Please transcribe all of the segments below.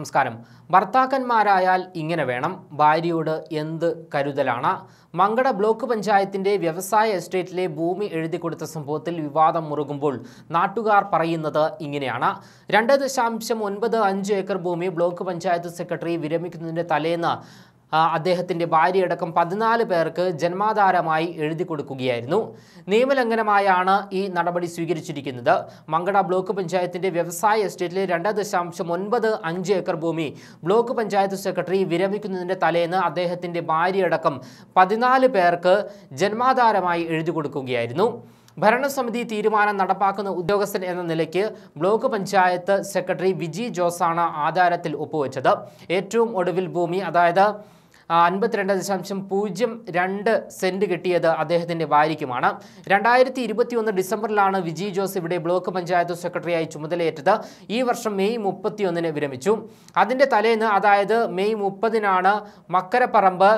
നമസ്കാരം ഭർത്താക്കന്മാരായാൽ ഇങ്ങനെ വേണം ഭാര്യയോട് എന്ത് കരുതലാണ് മങ്കട ബ്ലോക്ക് പഞ്ചായത്തിൻ്റെ വ്യവസായ എസ്റ്റേറ്റിലെ ഭൂമി എഴുതി കൊടുത്ത സംഭവത്തിൽ വിവാദം മുറുകുമ്പോൾ നാട്ടുകാർ പറയുന്നത് ഇങ്ങനെയാണ് രണ്ട് ഏക്കർ ഭൂമി ബ്ലോക്ക് പഞ്ചായത്ത് സെക്രട്ടറി വിരമിക്കുന്നതിൻ്റെ തലേന്ന് അദ്ദേഹത്തിൻ്റെ ഭാര്യയടക്കം പതിനാല് പേർക്ക് ജന്മാധാരമായി എഴുതി കൊടുക്കുകയായിരുന്നു നിയമലംഘനമായാണ് ഈ നടപടി സ്വീകരിച്ചിരിക്കുന്നത് മങ്കട ബ്ലോക്ക് പഞ്ചായത്തിൻ്റെ വ്യവസായ എസ്റ്റേറ്റിലെ രണ്ട് ഏക്കർ ഭൂമി ബ്ലോക്ക് പഞ്ചായത്ത് സെക്രട്ടറി വിരമിക്കുന്നതിൻ്റെ തലേന്ന് അദ്ദേഹത്തിൻ്റെ ഭാര്യയടക്കം പതിനാല് പേർക്ക് ജന്മാധാരമായി എഴുതി കൊടുക്കുകയായിരുന്നു ഭരണസമിതി തീരുമാനം നടപ്പാക്കുന്ന ഉദ്യോഗസ്ഥൻ എന്ന നിലയ്ക്ക് ബ്ലോക്ക് പഞ്ചായത്ത് സെക്രട്ടറി വിജി ജോസാണ് ആധാരത്തിൽ ഒപ്പുവെച്ചത് ഏറ്റവും ഒടുവിൽ ഭൂമി അതായത് അൻപത്തിരണ്ട് ദശാംശം പൂജ്യം രണ്ട് സെൻറ്റ് കിട്ടിയത് അദ്ദേഹത്തിൻ്റെ വാരിക്കുമാണ് രണ്ടായിരത്തി ഒന്ന് ഡിസംബറിലാണ് വിജി ജോസ് ഇവിടെ ബ്ലോക്ക് പഞ്ചായത്ത് സെക്രട്ടറിയായി ചുമതലയേറ്റത് ഈ വർഷം മെയ് മുപ്പത്തിയൊന്നിന് വിരമിച്ചു അതിൻ്റെ തലേന്ന് അതായത് മെയ് മുപ്പതിനാണ് മക്കരപ്പറമ്പ്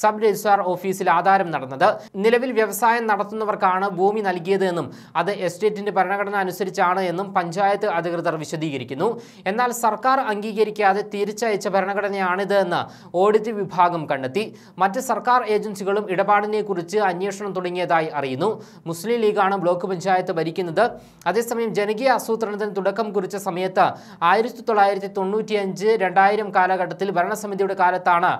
സബ് രജിസ്ട്രാർ ഓഫീസിൽ ആധാരം നടന്നത് നിലവിൽ വ്യവസായം നടത്തുന്നവർക്കാണ് ഭൂമി നൽകിയത് എന്നും അത് എസ്റ്റേറ്റിൻ്റെ ഭരണഘടന അനുസരിച്ചാണ് എന്നും പഞ്ചായത്ത് അധികൃതർ വിശദീകരിക്കുന്നു എന്നാൽ സർക്കാർ അംഗീകരിക്കാതെ തിരിച്ചയച്ച ഭരണഘടനയാണിതെന്ന് ഓഡിറ്റ് വിഭാഗം സംഘം കണ്ടെത്തി മറ്റ് സർക്കാർ ഏജൻസികളും ഇടപാടിനെക്കുറിച്ച് അന്വേഷണം തുടങ്ങിയതായി അറിയുന്നു മുസ്ലിം ലീഗാണ് ബ്ലോക്ക് പഞ്ചായത്ത് ഭരിക്കുന്നത് അതേസമയം ജനകീയ ആസൂത്രണത്തിന് തുടക്കം കുറിച്ച സമയത്ത് ആയിരത്തി തൊള്ളായിരത്തി തൊണ്ണൂറ്റിയഞ്ച് രണ്ടായിരം കാലഘട്ടത്തിൽ ഭരണസമിതിയുടെ കാലത്താണ്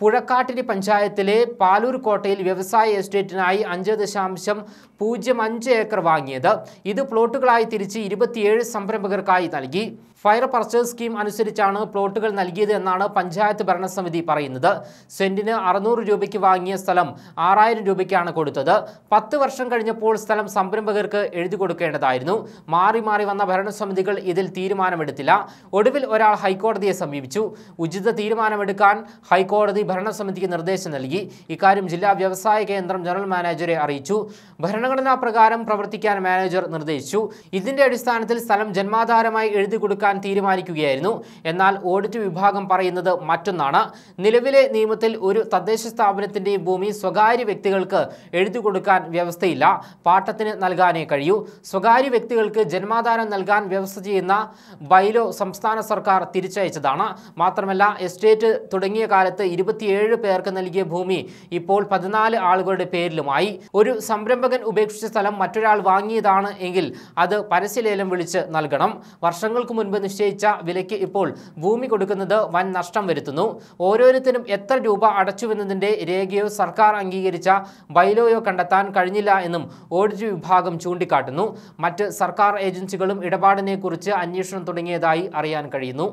പുഴക്കാട്ടിരി പഞ്ചായത്തിലെ പാലൂർ കോട്ടയിൽ വ്യവസായ എസ്റ്റേറ്റിനായി അഞ്ച് ദശാംശം പൂജ്യം അഞ്ച് ഏക്കർ വാങ്ങിയത് ഇത് പ്ലോട്ടുകളായി തിരിച്ച് ഇരുപത്തിയേഴ് സംരംഭകർക്കായി നൽകി ഫയർ പർച്ചേസ് സ്കീം അനുസരിച്ചാണ് പ്ലോട്ടുകൾ നൽകിയത് എന്നാണ് പഞ്ചായത്ത് ഭരണസമിതി പറയുന്നത് സെന്റിന് അറുന്നൂറ് രൂപയ്ക്ക് വാങ്ങിയ സ്ഥലം ആറായിരം രൂപയ്ക്കാണ് കൊടുത്തത് പത്ത് വർഷം കഴിഞ്ഞപ്പോൾ സ്ഥലം സംരംഭകർക്ക് എഴുതി കൊടുക്കേണ്ടതായിരുന്നു മാറി മാറി വന്ന ഭരണസമിതികൾ ഇതിൽ തീരുമാനമെടുത്തില്ല ഒടുവിൽ ഒരാൾ ഹൈക്കോടതിയെ സമീപിച്ചു ഉചിത തീരുമാനമെടുക്കാൻ ഹൈക്കോടതി ഭരണസമിതിക്ക് നിർദ്ദേശം നൽകി ഇക്കാര്യം ജില്ലാ വ്യവസായ കേന്ദ്രം ജനറൽ മാനേജറെ അറിയിച്ചു ഭരണഘടനാ പ്രകാരം പ്രവർത്തിക്കാൻ മാനേജർ നിർദ്ദേശിച്ചു ഇതിന്റെ അടിസ്ഥാനത്തിൽ സ്ഥലം ജന്മാധാരമായി എഴുതി കൊടുക്കാൻ തീരുമാനിക്കുകയായിരുന്നു എന്നാൽ ഓഡിറ്റ് വിഭാഗം പറയുന്നത് മറ്റൊന്നാണ് നിലവിലെ നിയമത്തിൽ ഒരു തദ്ദേശ സ്ഥാപനത്തിന്റെ ഭൂമി സ്വകാര്യ വ്യക്തികൾക്ക് എഴുതി കൊടുക്കാൻ വ്യവസ്ഥയില്ല പാട്ടത്തിന് നൽകാനേ കഴിയൂ സ്വകാര്യ വ്യക്തികൾക്ക് ജന്മാധാരം നൽകാൻ വ്യവസ്ഥ ചെയ്യുന്ന ബൈലോ സംസ്ഥാന സർക്കാർ തിരിച്ചയച്ചതാണ് മാത്രമല്ല എസ്റ്റേറ്റ് തുടങ്ങിയ കാലത്ത് ഇരുപത് മുപ്പത്തിയേഴ് പേർക്ക് നൽകിയ ഭൂമി ഇപ്പോൾ പതിനാല് ആളുകളുടെ പേരിലുമായി ഒരു സംരംഭകൻ ഉപേക്ഷിച്ച സ്ഥലം മറ്റൊരാൾ വാങ്ങിയതാണ് എങ്കിൽ അത് പരസ്യലേലം വിളിച്ച് നൽകണം വർഷങ്ങൾക്ക് മുൻപ് നിശ്ചയിച്ച വിലയ്ക്ക് ഇപ്പോൾ ഭൂമി കൊടുക്കുന്നത് വൻ നഷ്ടം വരുത്തുന്നു ഓരോരുത്തരും എത്ര രൂപ അടച്ചുവെന്നതിൻ്റെ രേഖയോ സർക്കാർ അംഗീകരിച്ച ബൈലോയോ കണ്ടെത്താൻ കഴിഞ്ഞില്ല എന്നും ഓഡിറ്റ് വിഭാഗം ചൂണ്ടിക്കാട്ടുന്നു മറ്റ് സർക്കാർ ഏജൻസികളും ഇടപാടിനെക്കുറിച്ച് അന്വേഷണം തുടങ്ങിയതായി അറിയാൻ കഴിയുന്നു